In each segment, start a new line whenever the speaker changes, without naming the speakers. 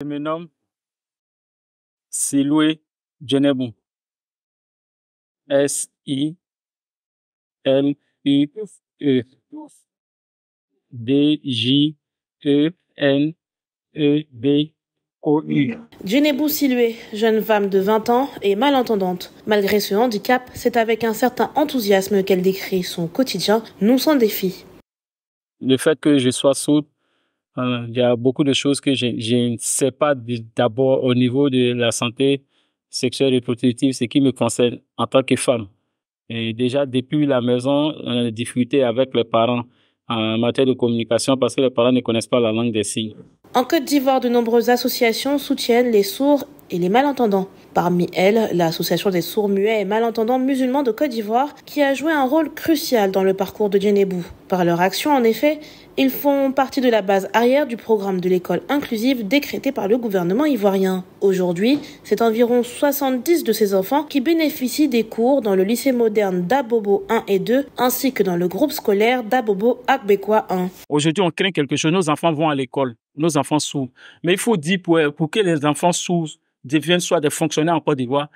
Je me nomme Siloué S-I-L-U-E. D-J-E-N-E-B-O-U.
Djenebou Siloué, jeune femme de 20 ans et malentendante. Malgré ce handicap, c'est avec un certain enthousiasme qu'elle décrit son quotidien, non sans défi.
Le fait que je sois sourde Hein, il y a beaucoup de choses que je, je ne sais pas d'abord au niveau de la santé sexuelle et reproductive, ce qui me concerne en tant que femme. Et déjà, depuis la maison, on a difficultés avec les parents en matière de communication parce que les parents ne connaissent pas la langue des signes.
En Côte d'Ivoire, de nombreuses associations soutiennent les sourds et les malentendants. Parmi elles, l'association des sourds-muets et malentendants musulmans de Côte d'Ivoire, qui a joué un rôle crucial dans le parcours de Djenebou. Par leur action, en effet, ils font partie de la base arrière du programme de l'école inclusive décrété par le gouvernement ivoirien. Aujourd'hui, c'est environ 70 de ces enfants qui bénéficient des cours dans le lycée moderne d'Abobo 1 et 2, ainsi que dans le groupe scolaire d'Abobo Akbekwa 1.
Aujourd'hui, on craint quelque chose, nos enfants vont à l'école, nos enfants sourds. Mais il faut dire, pour, que les enfants sourds, deviennent soit des fonctionnaires en Côte d'Ivoire,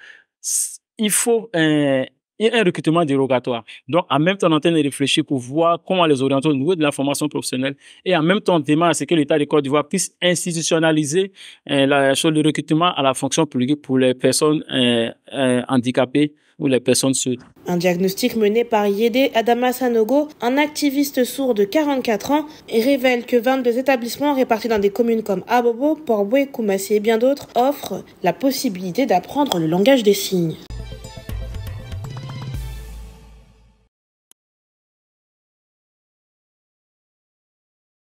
il faut un euh, et un recrutement dérogatoire. Donc, en même temps, on est en train de réfléchir pour voir comment les orienter au niveau de la formation professionnelle et en même temps, on demande à ce que l'État de Côte d'Ivoire puisse institutionnaliser euh, la, chose le recrutement à la fonction publique pour les personnes euh, euh, handicapées ou les personnes sourdes.
Un diagnostic mené par Yede Adama Sanogo, un activiste sourd de 44 ans, révèle que 22 établissements répartis dans des communes comme Abobo, Porboué, Koumassi et bien d'autres offrent la possibilité d'apprendre le langage des signes.